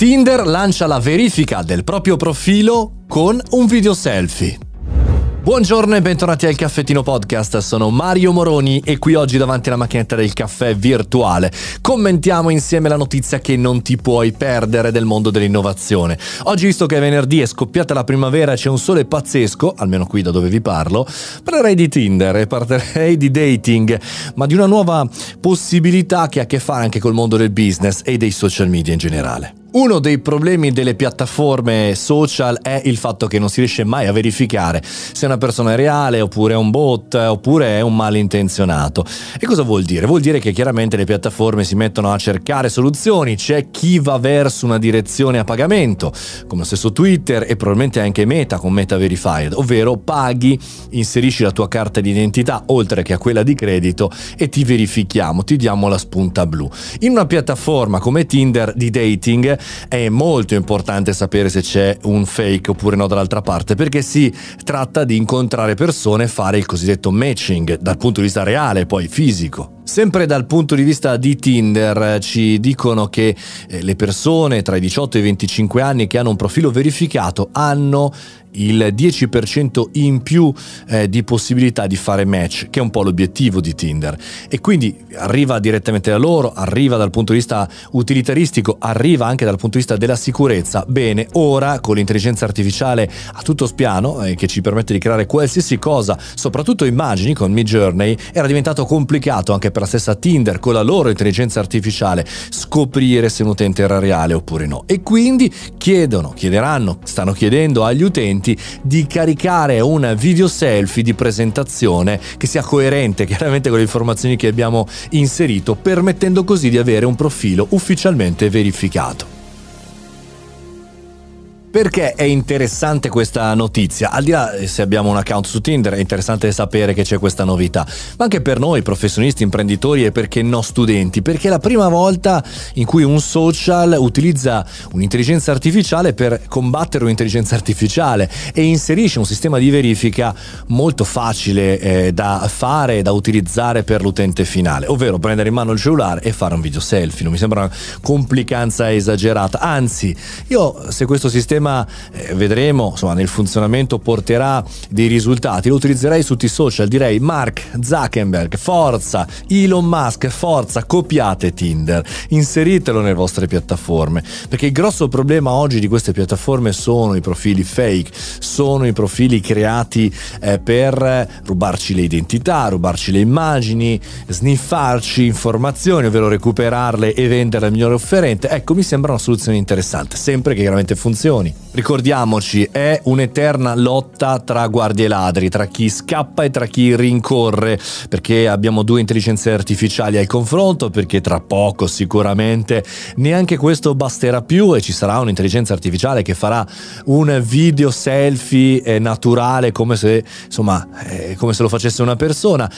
Tinder lancia la verifica del proprio profilo con un video selfie. Buongiorno e bentornati al Caffettino Podcast, sono Mario Moroni e qui oggi davanti alla macchinetta del caffè virtuale commentiamo insieme la notizia che non ti puoi perdere del mondo dell'innovazione. Oggi visto che è venerdì è scoppiata la primavera e c'è un sole pazzesco, almeno qui da dove vi parlo, parlerei di Tinder e parlerei di dating, ma di una nuova possibilità che ha a che fare anche col mondo del business e dei social media in generale. Uno dei problemi delle piattaforme social è il fatto che non si riesce mai a verificare se una persona è reale oppure è un bot oppure è un malintenzionato. E cosa vuol dire? Vuol dire che chiaramente le piattaforme si mettono a cercare soluzioni, c'è chi va verso una direzione a pagamento, come lo stesso Twitter e probabilmente anche Meta con Meta Verified, ovvero paghi, inserisci la tua carta di identità oltre che a quella di credito e ti verifichiamo, ti diamo la spunta blu. In una piattaforma come Tinder di dating è molto importante sapere se c'è un fake oppure no dall'altra parte, perché si tratta di incontrare persone e fare il cosiddetto matching dal punto di vista reale, poi fisico. Sempre dal punto di vista di Tinder eh, ci dicono che eh, le persone tra i 18 e i 25 anni che hanno un profilo verificato hanno il 10% in più eh, di possibilità di fare match, che è un po' l'obiettivo di Tinder. E quindi arriva direttamente da loro, arriva dal punto di vista utilitaristico, arriva anche dal punto di vista della sicurezza. Bene, ora con l'intelligenza artificiale a tutto spiano, eh, che ci permette di creare qualsiasi cosa, soprattutto immagini con Midjourney, era diventato complicato anche per la stessa Tinder con la loro intelligenza artificiale scoprire se un utente era reale oppure no. E quindi chiedono, chiederanno, stanno chiedendo agli utenti di caricare un video selfie di presentazione che sia coerente chiaramente con le informazioni che abbiamo inserito, permettendo così di avere un profilo ufficialmente verificato. Perché è interessante questa notizia? Al di là eh, se abbiamo un account su Tinder è interessante sapere che c'è questa novità, ma anche per noi professionisti, imprenditori e perché no studenti, perché è la prima volta in cui un social utilizza un'intelligenza artificiale per combattere un'intelligenza artificiale e inserisce un sistema di verifica molto facile eh, da fare e da utilizzare per l'utente finale, ovvero prendere in mano il cellulare e fare un video selfie, non mi sembra una complicanza esagerata, anzi io se questo sistema sistema, eh, vedremo, insomma, nel funzionamento porterà dei risultati. Lo utilizzerei su tutti i social, direi Mark Zuckerberg, forza, Elon Musk, forza, copiate Tinder, inseritelo nelle vostre piattaforme, perché il grosso problema oggi di queste piattaforme sono i profili fake, sono i profili creati eh, per rubarci le identità, rubarci le immagini, sniffarci informazioni, ovvero recuperarle e venderle al migliore offerente. Ecco, mi sembra una soluzione interessante, sempre che chiaramente funzioni anni. Ricordiamoci, è un'eterna lotta tra guardie e ladri, tra chi scappa e tra chi rincorre, perché abbiamo due intelligenze artificiali al confronto, perché tra poco sicuramente neanche questo basterà più e ci sarà un'intelligenza artificiale che farà un video selfie eh, naturale come se, insomma, eh, come se lo facesse una persona.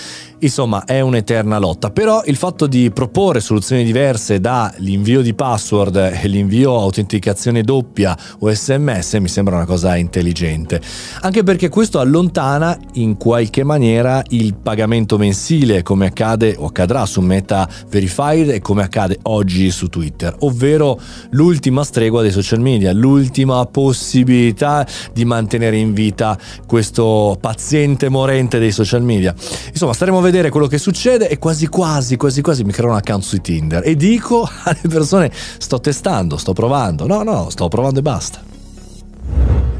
Insomma, è un'eterna lotta, però il fatto di proporre soluzioni diverse dall'invio di password e l'invio autenticazione doppia o S- sms mi sembra una cosa intelligente, anche perché questo allontana in qualche maniera il pagamento mensile come accade o accadrà su Meta Verified e come accade oggi su Twitter, ovvero l'ultima stregua dei social media, l'ultima possibilità di mantenere in vita questo paziente morente dei social media. Insomma, staremo a vedere quello che succede e quasi quasi, quasi quasi mi creo un account su Tinder e dico alle persone sto testando, sto provando, no no, sto provando e basta.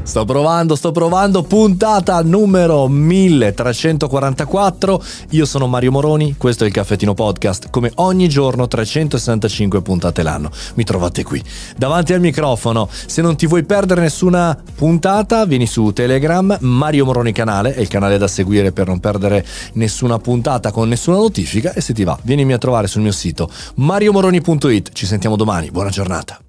Sto provando, sto provando, puntata numero 1344. Io sono Mario Moroni, questo è il Caffettino Podcast, come ogni giorno 365 puntate l'anno. Mi trovate qui, davanti al microfono. Se non ti vuoi perdere nessuna puntata, vieni su Telegram, Mario Moroni canale, è il canale da seguire per non perdere nessuna puntata con nessuna notifica e se ti va, vienimi a trovare sul mio sito mariomoroni.it. Ci sentiamo domani, buona giornata.